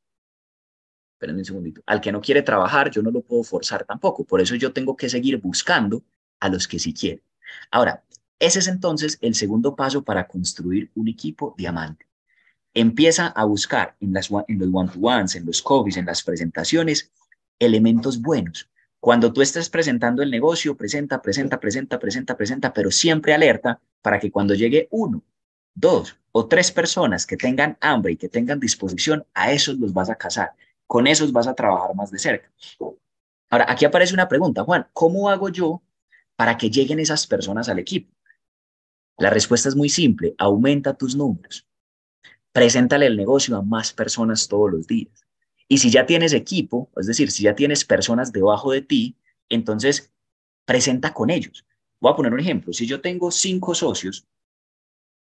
Speaker 1: un segundito, al que no quiere trabajar yo no lo puedo forzar tampoco, por eso yo tengo que seguir buscando a los que sí quieren. Ahora, ese es entonces el segundo paso para construir un equipo diamante. Empieza a buscar en, los one-to-ones, en los coffees, en las presentaciones, elementos buenos, cuando tú estás presentando el negocio, presenta, presenta, presenta, presenta, presenta, pero siempre alerta para que cuando llegue uno, dos o tres personas que tengan hambre y que tengan disposición, a esos los vas a casar. Con esos vas a trabajar más de cerca. Ahora, aquí aparece una pregunta, Juan, ¿cómo hago yo para que lleguen esas personas al equipo? La respuesta es muy simple, aumenta tus números. Preséntale el negocio a más personas todos los días. Y si ya tienes equipo, es decir, si ya tienes personas debajo de ti, entonces presenta con ellos. Voy a poner un ejemplo. Si yo tengo cinco socios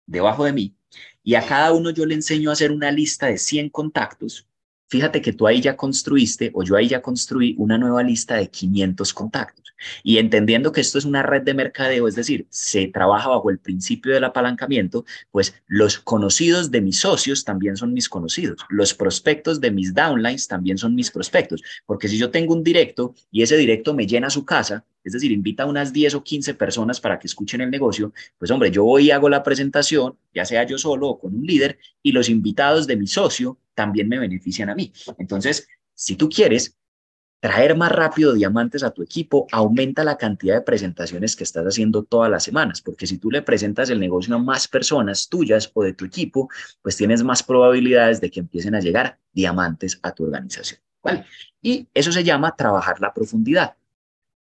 Speaker 1: debajo de mí y a cada uno yo le enseño a hacer una lista de 100 contactos, fíjate que tú ahí ya construiste o yo ahí ya construí una nueva lista de 500 contactos. Y entendiendo que esto es una red de mercadeo, es decir, se trabaja bajo el principio del apalancamiento, pues los conocidos de mis socios también son mis conocidos, los prospectos de mis downlines también son mis prospectos, porque si yo tengo un directo y ese directo me llena su casa, es decir, invita a unas 10 o 15 personas para que escuchen el negocio, pues hombre, yo voy hago la presentación, ya sea yo solo o con un líder, y los invitados de mi socio también me benefician a mí. Entonces, si tú quieres traer más rápido diamantes a tu equipo, aumenta la cantidad de presentaciones que estás haciendo todas las semanas, porque si tú le presentas el negocio a más personas tuyas o de tu equipo, pues tienes más probabilidades de que empiecen a llegar diamantes a tu organización. ¿vale? Y eso se llama trabajar la profundidad.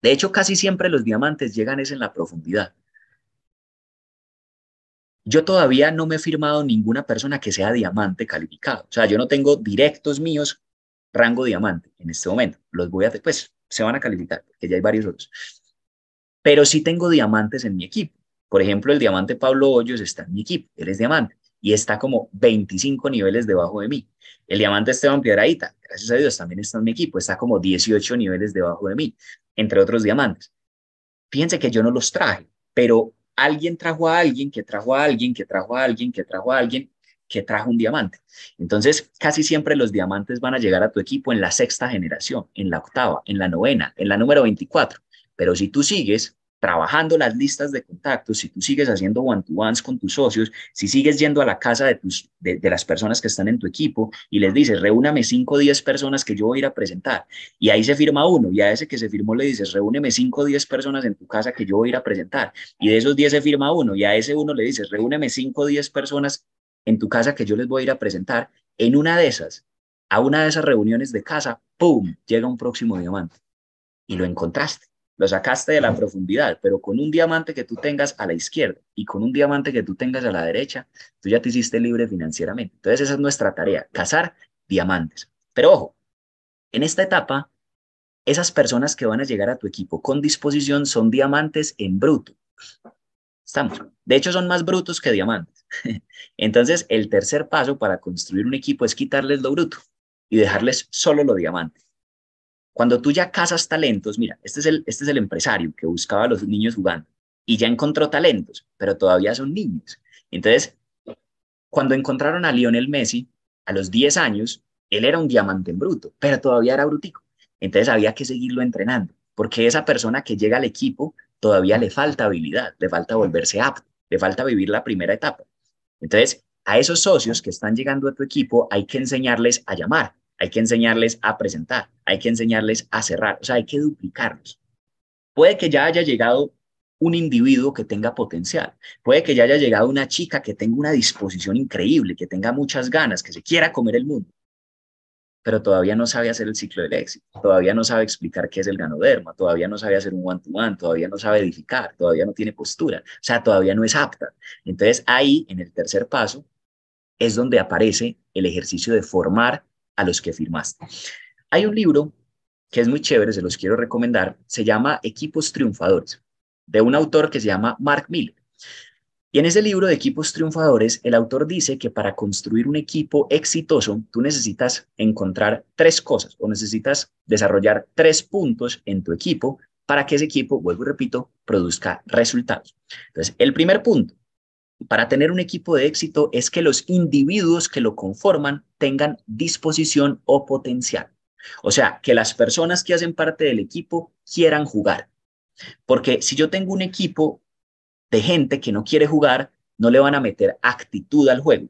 Speaker 1: De hecho, casi siempre los diamantes llegan es en la profundidad. Yo todavía no me he firmado ninguna persona que sea diamante calificado. O sea, yo no tengo directos míos rango diamante en este momento. Los voy a, pues, se van a calificar, porque ya hay varios otros. Pero sí tengo diamantes en mi equipo. Por ejemplo, el diamante Pablo Hoyos está en mi equipo, él es diamante y está como 25 niveles debajo de mí. El diamante Esteban Piedradita, gracias a Dios, también está en mi equipo, está como 18 niveles debajo de mí, entre otros diamantes. Fíjense que yo no los traje, pero alguien trajo a alguien, que trajo a alguien, que trajo a alguien, que trajo a alguien, que trajo un diamante. Entonces, casi siempre los diamantes van a llegar a tu equipo en la sexta generación, en la octava, en la novena, en la número 24. Pero si tú sigues, trabajando las listas de contactos, si tú sigues haciendo one-to-ones con tus socios, si sigues yendo a la casa de, tus, de, las personas que están en tu equipo y les dices, reúname 5 o 10 personas que yo voy a ir a presentar, y ahí se firma uno, y a ese que se firmó le dices, reúneme 5 o 10 personas en tu casa que yo voy a ir a presentar, y de esos 10 se firma uno, y a ese uno le dices, reúneme 5 o 10 personas en tu casa que yo les voy a ir a presentar, en una de esas, a una de esas reuniones de casa, ¡pum!, llega un próximo diamante, y lo encontraste lo sacaste de la profundidad, pero con un diamante que tú tengas a la izquierda y con un diamante que tú tengas a la derecha, tú ya te hiciste libre financieramente. Entonces esa es nuestra tarea, cazar diamantes. Pero ojo, en esta etapa, esas personas que van a llegar a tu equipo con disposición son diamantes en bruto. Estamos. De hecho, son más brutos que diamantes. Entonces, el tercer paso para construir un equipo es quitarles lo bruto y dejarles solo los diamantes. Cuando tú ya cazas talentos, mira, este es el, este es el empresario que buscaba a los niños jugando y ya encontró talentos, pero todavía son niños. Entonces, cuando encontraron a Lionel Messi a los 10 años, él era un diamante en bruto, pero todavía era brutico. Entonces había que seguirlo entrenando, porque esa persona que llega al equipo todavía le falta habilidad, le falta volverse apto, le falta vivir la primera etapa. Entonces, a esos socios que están llegando a tu equipo hay que enseñarles a llamar, hay que enseñarles a presentar, hay que enseñarles a cerrar, o sea, hay que duplicarlos. Puede que ya haya llegado un individuo que tenga potencial, puede que ya haya llegado una chica que tenga una disposición increíble, que tenga muchas ganas, que se quiera comer el mundo, pero todavía no sabe hacer el ciclo del éxito, todavía no sabe explicar qué es el ganoderma, todavía no sabe hacer un one-to-one, todavía no sabe edificar, todavía no tiene postura, o sea, todavía no es apta. Entonces ahí, en el tercer paso, es donde aparece el ejercicio de formar a los que firmaste. Hay un libro que es muy chévere, se los quiero recomendar, se llama Equipos Triunfadores, de un autor que se llama Mark Miller. Y en ese libro de Equipos Triunfadores, el autor dice que para construir un equipo exitoso, tú necesitas encontrar tres cosas o necesitas desarrollar tres puntos en tu equipo para que ese equipo, vuelvo y repito, produzca resultados. Entonces, el primer punto para tener un equipo de éxito es que los individuos que lo conforman tengan disposición o potencial. O sea, que las personas que hacen parte del equipo quieran jugar. Porque si yo tengo un equipo de gente que no quiere jugar, no le van a meter actitud al juego.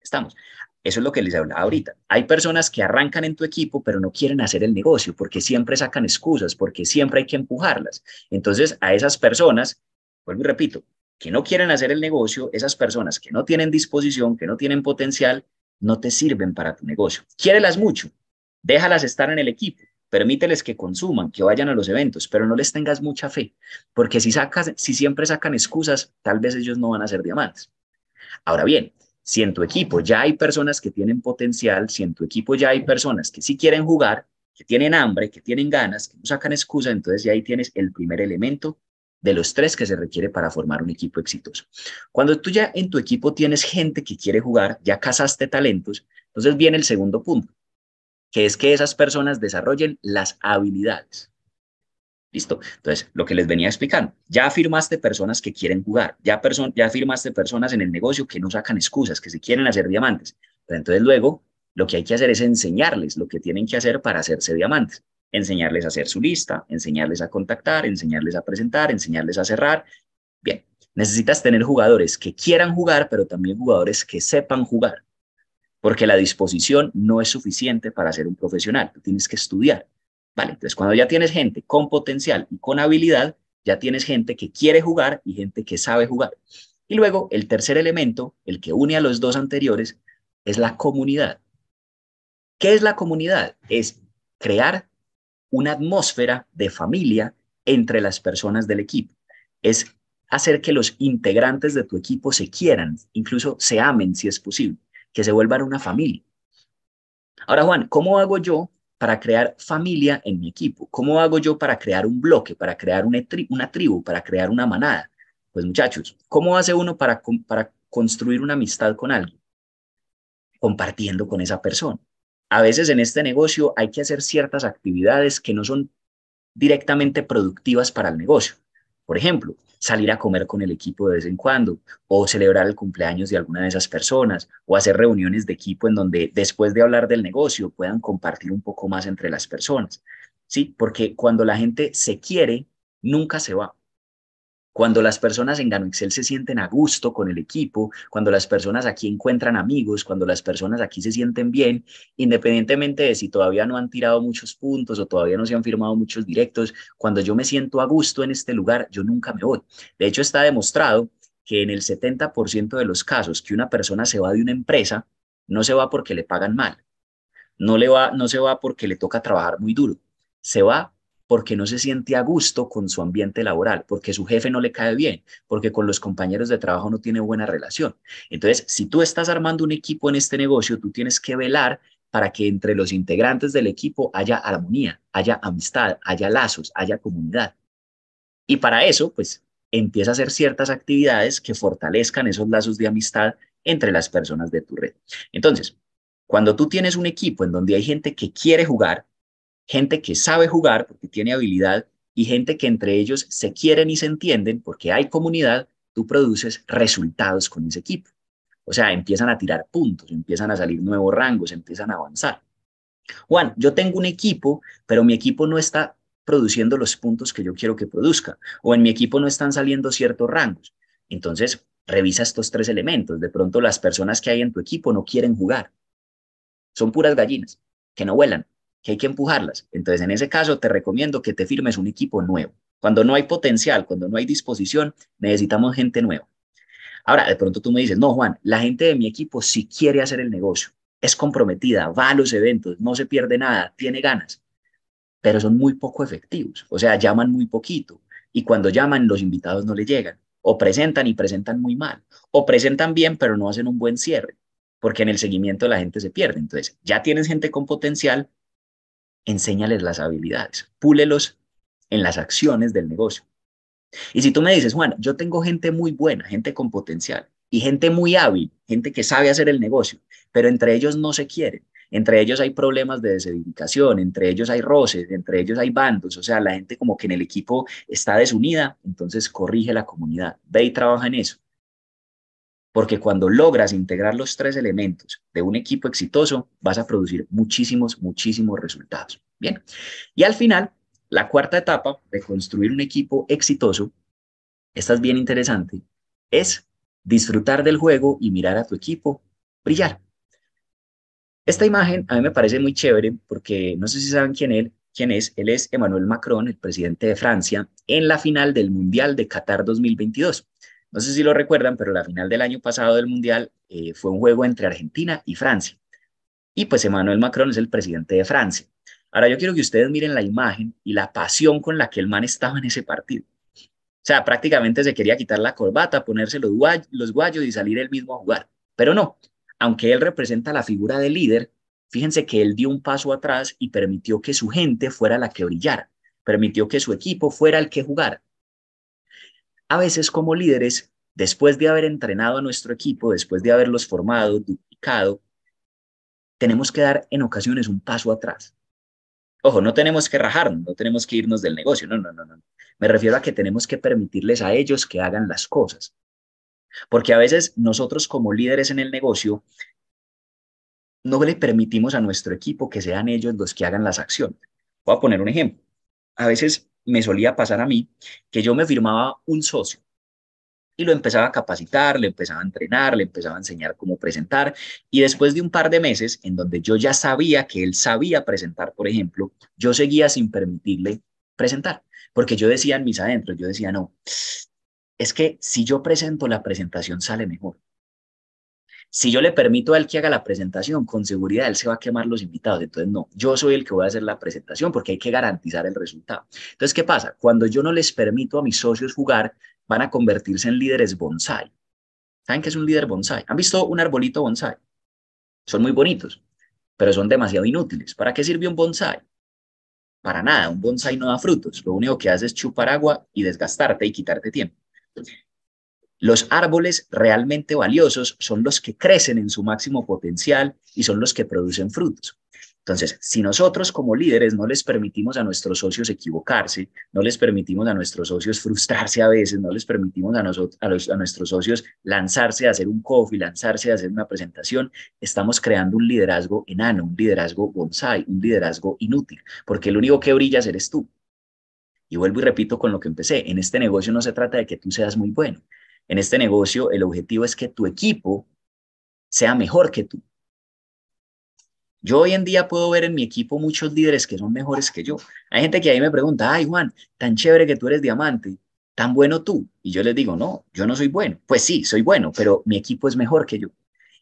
Speaker 1: Estamos. Eso es lo que les hablaba ahorita. Hay personas que arrancan en tu equipo, pero no quieren hacer el negocio porque siempre sacan excusas, porque siempre hay que empujarlas. Entonces, a esas personas, vuelvo y repito, que no quieren hacer el negocio, esas personas que no tienen disposición, que no tienen potencial, no te sirven para tu negocio. Quiérelas mucho, déjalas estar en el equipo, permíteles que consuman, que vayan a los eventos, pero no les tengas mucha fe, porque si, sacas, si siempre sacan excusas, tal vez ellos no van a ser diamantes. Ahora bien, si en tu equipo ya hay personas que tienen potencial, si en tu equipo ya hay personas que sí quieren jugar, que tienen hambre, que tienen ganas, que no sacan excusas, entonces ya ahí tienes el primer elemento de los tres que se requiere para formar un equipo exitoso. Cuando tú ya en tu equipo tienes gente que quiere jugar, ya casaste talentos, entonces viene el segundo punto, que es que esas personas desarrollen las habilidades. ¿Listo? Entonces, lo que les venía explicando, ya firmaste personas que quieren jugar, ya, ya firmaste personas en el negocio que no sacan excusas, que se quieren hacer diamantes. Pero entonces luego lo que hay que hacer es enseñarles lo que tienen que hacer para hacerse diamantes enseñarles a hacer su lista, enseñarles a contactar, enseñarles a presentar, enseñarles a cerrar. Bien, necesitas tener jugadores que quieran jugar, pero también jugadores que sepan jugar, porque la disposición no es suficiente para ser un profesional, tienes que estudiar. Vale, entonces cuando ya tienes gente con potencial y con habilidad, ya tienes gente que quiere jugar y gente que sabe jugar. Y luego el tercer elemento, el que une a los dos anteriores, es la comunidad. ¿Qué es la comunidad? Es crear una atmósfera de familia entre las personas del equipo. Es hacer que los integrantes de tu equipo se quieran, incluso se amen si es posible, que se vuelvan una familia. Ahora, Juan, ¿cómo hago yo para crear familia en mi equipo? ¿Cómo hago yo para crear un bloque, para crear una, tribu, para crear una manada? Pues muchachos, ¿cómo hace uno para, para construir una amistad con alguien? Compartiendo con esa persona a veces en este negocio hay que hacer ciertas actividades que no son directamente productivas para el negocio. Por ejemplo, salir a comer con el equipo de vez en cuando, o celebrar el cumpleaños de alguna de esas personas, o hacer reuniones de equipo en donde después de hablar del negocio puedan compartir un poco más entre las personas. Sí, porque cuando la gente se quiere, nunca se va. Cuando las personas en Gano Excel se sienten a gusto con el equipo, cuando las personas aquí encuentran amigos, cuando las personas aquí se sienten bien, independientemente de si todavía no han tirado muchos puntos o todavía no se han firmado muchos directos, cuando yo me siento a gusto en este lugar, yo nunca me voy. De hecho, está demostrado que en el 70% de los casos que una persona se va de una empresa, no se va porque le pagan mal, no, le va, no se va porque le toca trabajar muy duro, se va porque no se siente a gusto con su ambiente laboral, porque su jefe no le cae bien, porque con los compañeros de trabajo no tiene buena relación. Entonces, si tú estás armando un equipo en este negocio, tú tienes que velar para que entre los integrantes del equipo haya armonía, haya amistad, haya lazos, haya comunidad. Y para eso, pues, empieza a hacer ciertas actividades que fortalezcan esos lazos de amistad entre las personas de tu red. Entonces, cuando tú tienes un equipo en donde hay gente que quiere jugar, gente que sabe jugar porque tiene habilidad y gente que entre ellos se quieren y se entienden porque hay comunidad, tú produces resultados con ese equipo. O sea, empiezan a tirar puntos, empiezan a salir nuevos rangos, empiezan a avanzar. Juan, yo tengo un equipo, pero mi equipo no está produciendo los puntos que yo quiero que produzca, o en mi equipo no están saliendo ciertos rangos. Entonces, revisa estos tres elementos. De pronto, las personas que hay en tu equipo no quieren jugar. Son puras gallinas que no vuelan que hay que empujarlas. Entonces, en ese caso, te recomiendo que te firmes un equipo nuevo. Cuando no hay potencial, cuando no hay disposición, necesitamos gente nueva. Ahora, de pronto tú me dices, no, Juan, la gente de mi equipo sí quiere hacer el negocio, es comprometida, va a los eventos, no se pierde nada, tiene ganas, pero son muy poco efectivos, o sea, llaman muy poquito y cuando llaman los invitados no le llegan, o presentan y presentan muy mal, o presentan bien pero no hacen un buen cierre, porque en el seguimiento la gente se pierde. Entonces, ya tienes gente con potencial, enséñales las habilidades, púlelos en las acciones del negocio. Y si tú me dices, Juan, yo tengo gente muy buena, gente con potencial y gente muy hábil, gente que sabe hacer el negocio, pero entre ellos no se quieren, entre ellos hay problemas de desedificación, entre ellos hay roces, entre ellos hay bandos, o sea, la gente como que en el equipo está desunida, entonces corrige la comunidad, ve y trabaja en eso porque cuando logras integrar los tres elementos de un equipo exitoso, vas a producir muchísimos, muchísimos resultados. Bien, y al final, la cuarta etapa de construir un equipo exitoso, esta es bien interesante, es disfrutar del juego y mirar a tu equipo brillar. Esta imagen a mí me parece muy chévere porque no sé si saben quién él, quién es. Él es Emmanuel Macron, el presidente de Francia, en la final del Mundial de Qatar 2022. No sé si lo recuerdan, pero la final del año pasado del Mundial eh, fue un juego entre Argentina y Francia. Y pues Emmanuel Macron es el presidente de Francia. Ahora yo quiero que ustedes miren la imagen y la pasión con la que el man estaba en ese partido. O sea, prácticamente se quería quitar la corbata, ponerse los, guayos, los guayos y salir él mismo a jugar. Pero no, aunque él representa la figura de líder, fíjense que él dio un paso atrás y permitió que su gente fuera la que brillara, permitió que su equipo fuera el que jugara a veces como líderes, después de haber entrenado a nuestro equipo, después de haberlos formado, duplicado, tenemos que dar en ocasiones un paso atrás. Ojo, no tenemos que rajarnos, no tenemos que irnos del negocio, no, no, no, no. Me refiero a que tenemos que permitirles a ellos que hagan las cosas. Porque a veces nosotros como líderes en el negocio no le permitimos a nuestro equipo que sean ellos los que hagan las acciones. Voy a poner un ejemplo. A veces me solía pasar a mí, que yo me firmaba un socio y lo empezaba a capacitar, le empezaba a entrenar, le empezaba a enseñar cómo presentar. Y después de un par de meses, en donde yo ya sabía que él sabía presentar, por ejemplo, yo seguía sin permitirle presentar, porque yo decía en mis adentros, yo decía, no, es que si yo presento, la presentación sale mejor si yo le permito a él que haga la presentación, con seguridad él se va a quemar los invitados. Entonces, no, yo soy el que voy a hacer la presentación porque hay que garantizar el resultado. Entonces, ¿qué pasa? Cuando yo no les permito a mis socios jugar, van a convertirse en líderes bonsai. ¿Saben qué es un líder bonsai? ¿Han visto un arbolito bonsai? Son muy bonitos, pero son demasiado inútiles. ¿Para qué sirve un bonsai? Para nada, un bonsai no da frutos. Lo único que hace es chupar agua y desgastarte y quitarte tiempo. Los árboles realmente valiosos son los que crecen en su máximo potencial y son los que producen frutos. Entonces, si nosotros como líderes no les permitimos a nuestros socios equivocarse, no les permitimos a nuestros socios frustrarse a veces, no les permitimos a, a, nuestros socios lanzarse a hacer un coffee, lanzarse a hacer una presentación, estamos creando un liderazgo enano, un liderazgo bonsai, un liderazgo inútil, porque el único que brillas eres tú. Y vuelvo y repito con lo que empecé, en este negocio no se trata de que tú seas muy bueno, en este negocio, el objetivo es que tu equipo sea mejor que tú. Yo hoy en día puedo ver en mi equipo muchos líderes que son mejores que yo. Hay gente que ahí me pregunta, ay Juan, tan chévere que tú eres diamante, tan bueno tú. Y yo les digo, no, yo no soy bueno. Pues sí, soy bueno, pero mi equipo es mejor que yo.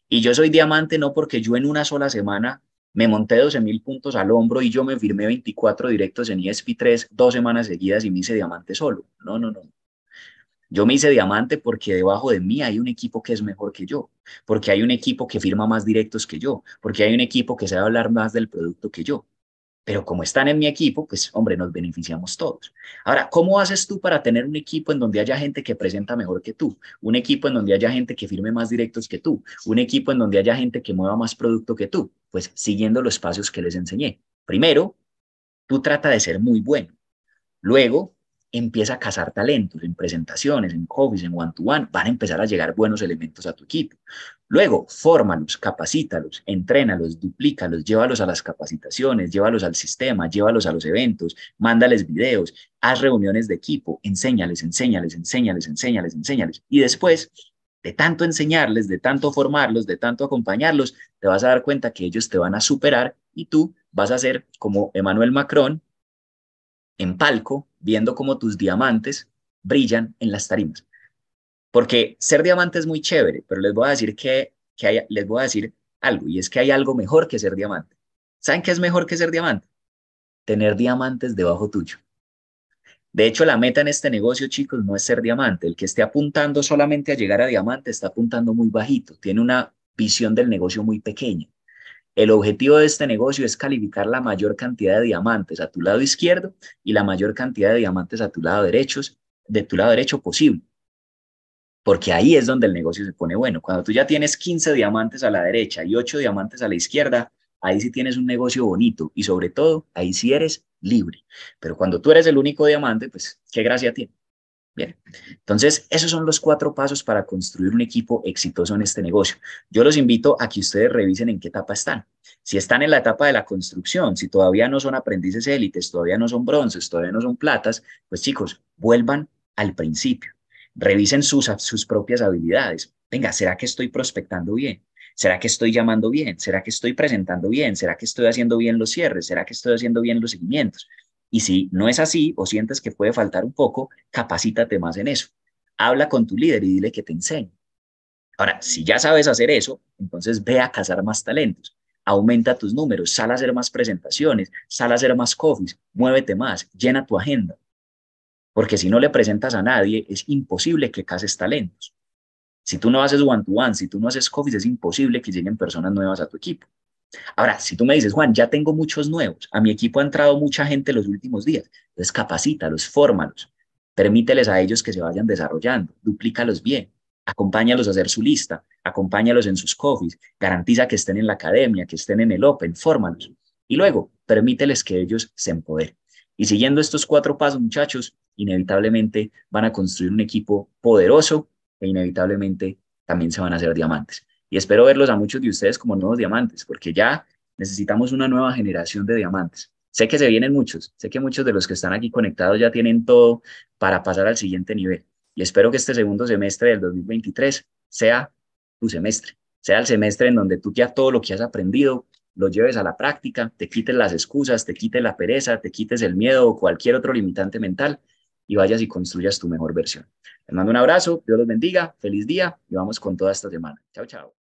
Speaker 1: Y yo soy diamante no porque yo en una sola semana me monté 12 mil puntos al hombro y yo me firmé 24 directos en e ESP3 dos semanas seguidas y me hice diamante solo. No, no, no. Yo me hice diamante porque debajo de mí hay un equipo que es mejor que yo, porque hay un equipo que firma más directos que yo, porque hay un equipo que sabe hablar más del producto que yo. Pero como están en mi equipo, pues hombre, nos beneficiamos todos. Ahora, ¿cómo haces tú para tener un equipo en donde haya gente que presenta mejor que tú? Un equipo en donde haya gente que firme más directos que tú? Un equipo en donde haya gente que mueva más producto que tú? Pues siguiendo los pasos que les enseñé. Primero, tú trata de ser muy bueno. Luego, empieza a cazar talentos en presentaciones, en hobbies, en one-to-one, -one, van a empezar a llegar buenos elementos a tu equipo. Luego, fórmalos, capacítalos, entrénalos, duplícalos, llévalos a las capacitaciones, llévalos al sistema, llévalos a los eventos, mándales videos, haz reuniones de equipo, enséñales, enséñales, enséñales, enséñales, enséñales. Y después, de tanto enseñarles, de tanto formarlos, de tanto acompañarlos, te vas a dar cuenta que ellos te van a superar y tú vas a ser como Emmanuel Macron en palco viendo cómo tus diamantes brillan en las tarimas. Porque ser diamante es muy chévere, pero les voy a decir que, que les voy a decir algo, y es que hay algo mejor que ser diamante. ¿Saben qué es mejor que ser diamante? Tener diamantes debajo tuyo. De hecho, la meta en este negocio, chicos, no es ser diamante. El que esté apuntando solamente a llegar a diamante está apuntando muy bajito, tiene una visión del negocio muy pequeña. El objetivo de este negocio es calificar la mayor cantidad de diamantes a tu lado izquierdo y la mayor cantidad de diamantes a tu lado derecho, de tu lado derecho posible. Porque ahí es donde el negocio se pone bueno. Cuando tú ya tienes 15 diamantes a la derecha y 8 diamantes a la izquierda, ahí sí tienes un negocio bonito y sobre todo, ahí sí eres libre. Pero cuando tú eres el único diamante, pues qué gracia tiene. Bien, entonces esos son los cuatro pasos para construir un equipo exitoso en este negocio. Yo los invito a que ustedes revisen en qué etapa están. Si están en la etapa de la construcción, si todavía no son aprendices élites, todavía no son bronces, todavía no son platas, pues chicos, vuelvan al principio. Revisen sus, sus propias habilidades. Venga, ¿será que estoy prospectando bien? ¿Será que estoy llamando bien? ¿Será que estoy presentando bien? ¿Será que estoy haciendo bien los cierres? ¿Será que estoy haciendo bien los seguimientos? Y si no es así o sientes que puede faltar un poco, capacítate más en eso. Habla con tu líder y dile que te enseñe. Ahora, si ya sabes hacer eso, entonces ve a cazar más talentos, aumenta tus números, sal a hacer más presentaciones, sal a hacer más coffees, muévete más, llena tu agenda. Porque si no le presentas a nadie, es imposible que cases talentos. Si tú no haces one-to-one, si tú no haces coffees, es imposible que lleguen personas nuevas a tu equipo. Ahora, si tú me dices, Juan, ya tengo muchos nuevos, a mi equipo ha entrado mucha gente los últimos días, entonces capacítalos, fórmalos, permíteles a ellos que se vayan desarrollando, duplícalos bien, acompáñalos a hacer su lista, acompáñalos en sus coffees, garantiza que estén en la academia, que estén en el Open, fórmalos. Y luego, permíteles que ellos se empoderen. Y siguiendo estos cuatro pasos, muchachos, inevitablemente van a construir un equipo poderoso e inevitablemente también se van a hacer diamantes. Y espero verlos a muchos de ustedes como nuevos diamantes, porque ya necesitamos una nueva generación de diamantes. Sé que se vienen muchos, sé que muchos de los que están aquí conectados ya tienen todo para pasar al siguiente nivel. Y espero que este segundo semestre del 2023 sea tu semestre, sea el semestre en donde tú ya todo lo que has aprendido lo lleves a la práctica, te quites las excusas, te quites la pereza, te quites el miedo o cualquier otro limitante mental y vayas y construyas tu mejor versión. Les mando un abrazo, Dios los bendiga, feliz día y vamos con toda esta semana. Chao, chao.